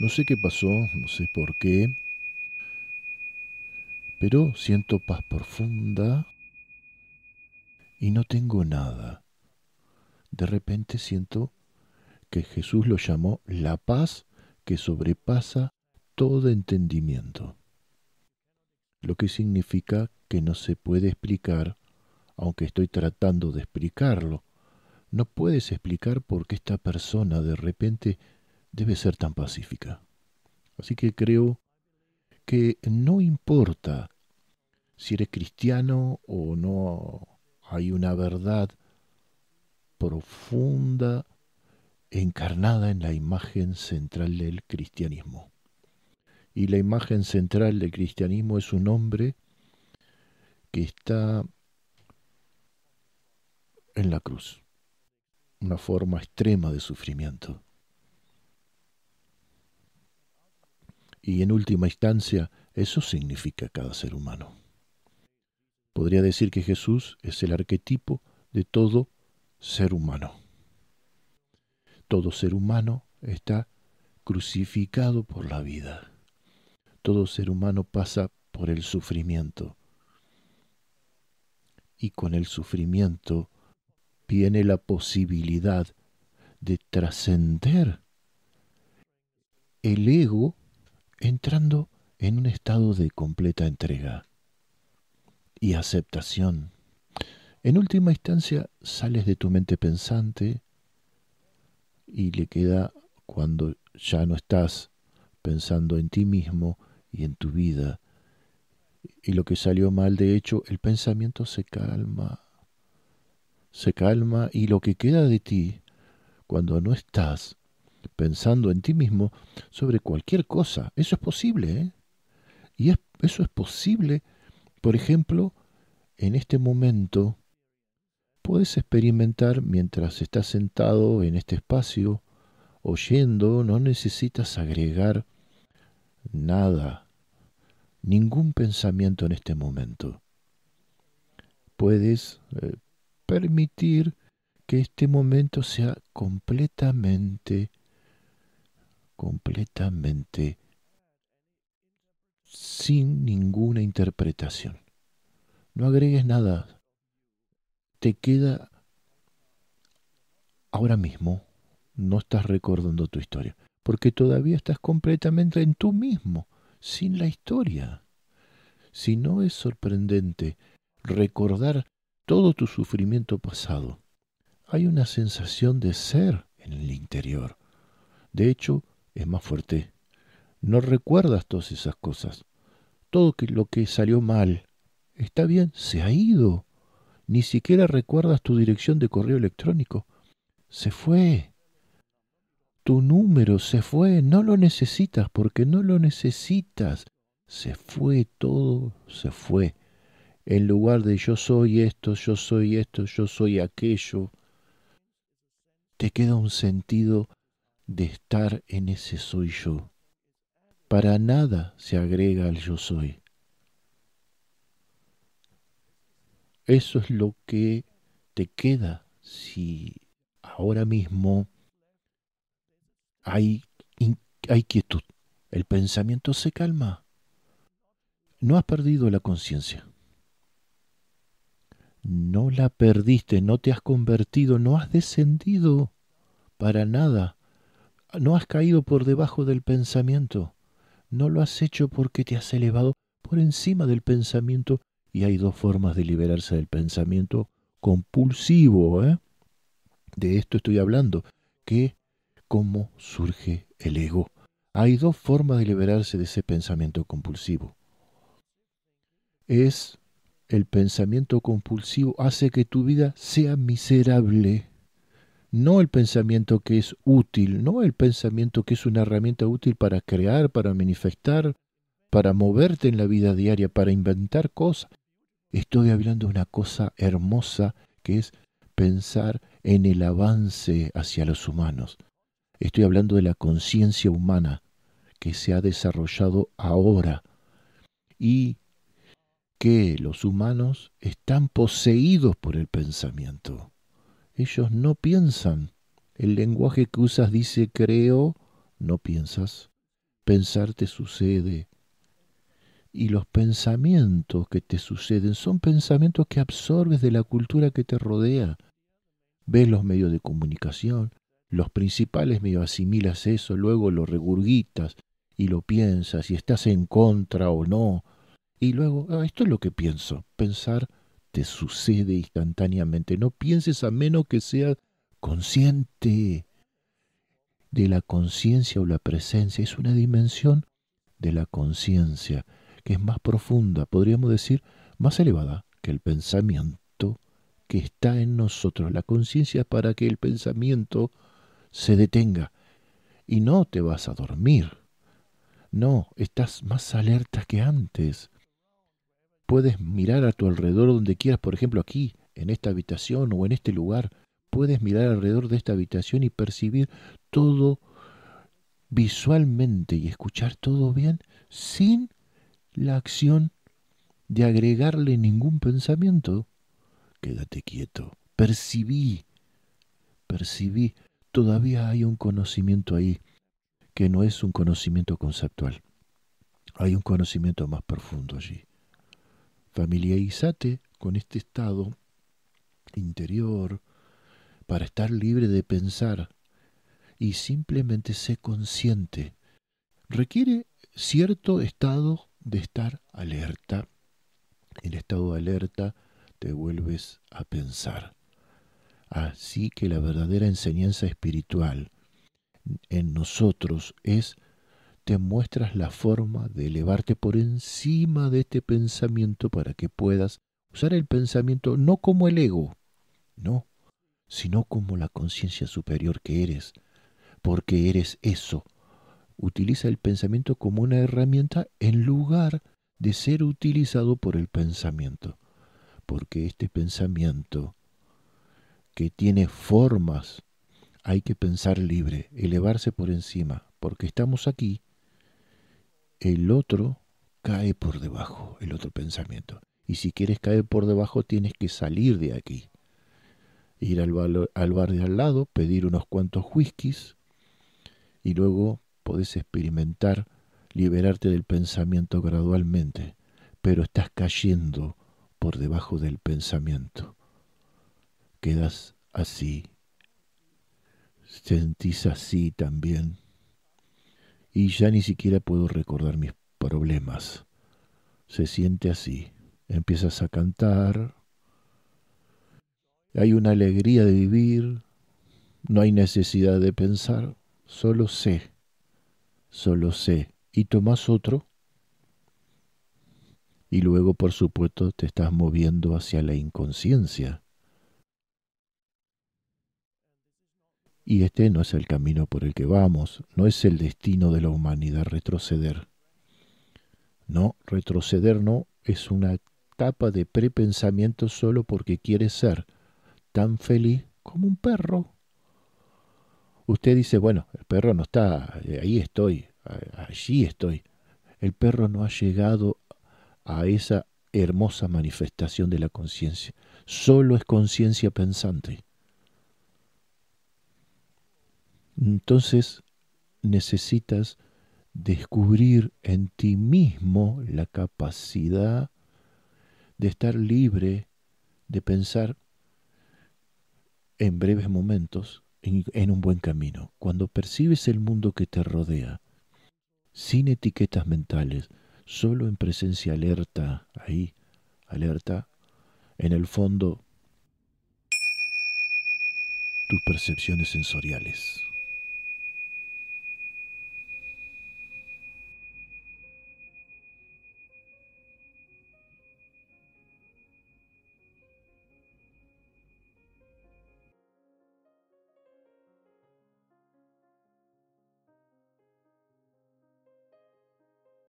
No sé qué pasó, no sé por qué, pero siento paz profunda y no tengo nada. De repente siento que Jesús lo llamó la paz que sobrepasa todo entendimiento, lo que significa que no se puede explicar, aunque estoy tratando de explicarlo. No puedes explicar por qué esta persona de repente debe ser tan pacífica. Así que creo que no importa si eres cristiano o no, hay una verdad profunda encarnada en la imagen central del cristianismo. Y la imagen central del cristianismo es un hombre que está en la cruz, una forma extrema de sufrimiento. y en última instancia eso significa cada ser humano. Podría decir que Jesús es el arquetipo de todo ser humano. Todo ser humano está crucificado por la vida. Todo ser humano pasa por el sufrimiento. Y con el sufrimiento viene la posibilidad de trascender el ego entrando en un estado de completa entrega y aceptación. En última instancia, sales de tu mente pensante y le queda cuando ya no estás pensando en ti mismo y en tu vida. Y lo que salió mal, de hecho, el pensamiento se calma, se calma y lo que queda de ti cuando no estás pensando en ti mismo sobre cualquier cosa. Eso es posible. ¿eh? Y eso es posible, por ejemplo, en este momento. Puedes experimentar mientras estás sentado en este espacio, oyendo, no necesitas agregar nada, ningún pensamiento en este momento. Puedes eh, permitir que este momento sea completamente completamente sin ninguna interpretación. No agregues nada. Te queda ahora mismo, no estás recordando tu historia, porque todavía estás completamente en tú mismo, sin la historia. Si no es sorprendente recordar todo tu sufrimiento pasado, hay una sensación de ser en el interior. De hecho, es más fuerte. No recuerdas todas esas cosas. Todo lo que salió mal. Está bien, se ha ido. Ni siquiera recuerdas tu dirección de correo electrónico. Se fue. Tu número se fue. No lo necesitas porque no lo necesitas. Se fue todo, se fue. En lugar de yo soy esto, yo soy esto, yo soy aquello, te queda un sentido de estar en ese soy yo. Para nada se agrega al yo soy. Eso es lo que te queda si ahora mismo hay, hay quietud. El pensamiento se calma. No has perdido la conciencia. No la perdiste, no te has convertido, no has descendido para nada no has caído por debajo del pensamiento, no lo has hecho porque te has elevado por encima del pensamiento y hay dos formas de liberarse del pensamiento compulsivo. ¿eh? De esto estoy hablando, que cómo surge el ego. Hay dos formas de liberarse de ese pensamiento compulsivo. Es el pensamiento compulsivo hace que tu vida sea miserable no el pensamiento que es útil, no el pensamiento que es una herramienta útil para crear, para manifestar, para moverte en la vida diaria, para inventar cosas. Estoy hablando de una cosa hermosa que es pensar en el avance hacia los humanos. Estoy hablando de la conciencia humana que se ha desarrollado ahora y que los humanos están poseídos por el pensamiento. Ellos no piensan. El lenguaje que usas dice creo, no piensas. Pensar te sucede. Y los pensamientos que te suceden son pensamientos que absorbes de la cultura que te rodea. Ves los medios de comunicación, los principales medios, asimilas eso, luego lo regurgitas y lo piensas, si estás en contra o no. Y luego, ah, esto es lo que pienso, pensar te sucede instantáneamente. No pienses a menos que seas consciente de la conciencia o la presencia. Es una dimensión de la conciencia que es más profunda, podríamos decir, más elevada que el pensamiento que está en nosotros. La conciencia es para que el pensamiento se detenga. Y no te vas a dormir. No, estás más alerta que antes. Puedes mirar a tu alrededor donde quieras, por ejemplo aquí, en esta habitación o en este lugar. Puedes mirar alrededor de esta habitación y percibir todo visualmente y escuchar todo bien sin la acción de agregarle ningún pensamiento. Quédate quieto. Percibí. Percibí. Todavía hay un conocimiento ahí que no es un conocimiento conceptual. Hay un conocimiento más profundo allí. Familiarizate con este estado interior para estar libre de pensar y simplemente sé consciente. Requiere cierto estado de estar alerta. En estado de alerta te vuelves a pensar. Así que la verdadera enseñanza espiritual en nosotros es te muestras la forma de elevarte por encima de este pensamiento para que puedas usar el pensamiento no como el ego, no, sino como la conciencia superior que eres, porque eres eso. Utiliza el pensamiento como una herramienta en lugar de ser utilizado por el pensamiento, porque este pensamiento que tiene formas, hay que pensar libre, elevarse por encima, porque estamos aquí el otro cae por debajo, el otro pensamiento. Y si quieres caer por debajo, tienes que salir de aquí. Ir al, bar, de al lado, pedir unos cuantos whiskies y luego podés experimentar liberarte del pensamiento gradualmente, pero estás cayendo por debajo del pensamiento. Quedas así. Sentís así también y ya ni siquiera puedo recordar mis problemas. Se siente así. Empiezas a cantar. Hay una alegría de vivir. No hay necesidad de pensar. Solo sé. Solo sé. Y tomas otro. Y luego, por supuesto, te estás moviendo hacia la inconsciencia. Y este no es el camino por el que vamos, no es el destino de la humanidad retroceder. No, retroceder no es una etapa de prepensamiento solo porque quiere ser tan feliz como un perro. Usted dice, bueno, el perro no está, eh, ahí estoy, allí estoy. El perro no ha llegado a esa hermosa manifestación de la conciencia. Solo es conciencia pensante. Entonces necesitas descubrir en ti mismo la capacidad de estar libre, de pensar en breves momentos en, un buen camino. Cuando percibes el mundo que te rodea, sin etiquetas mentales, solo en presencia alerta, ahí, alerta, en el fondo, tus percepciones sensoriales.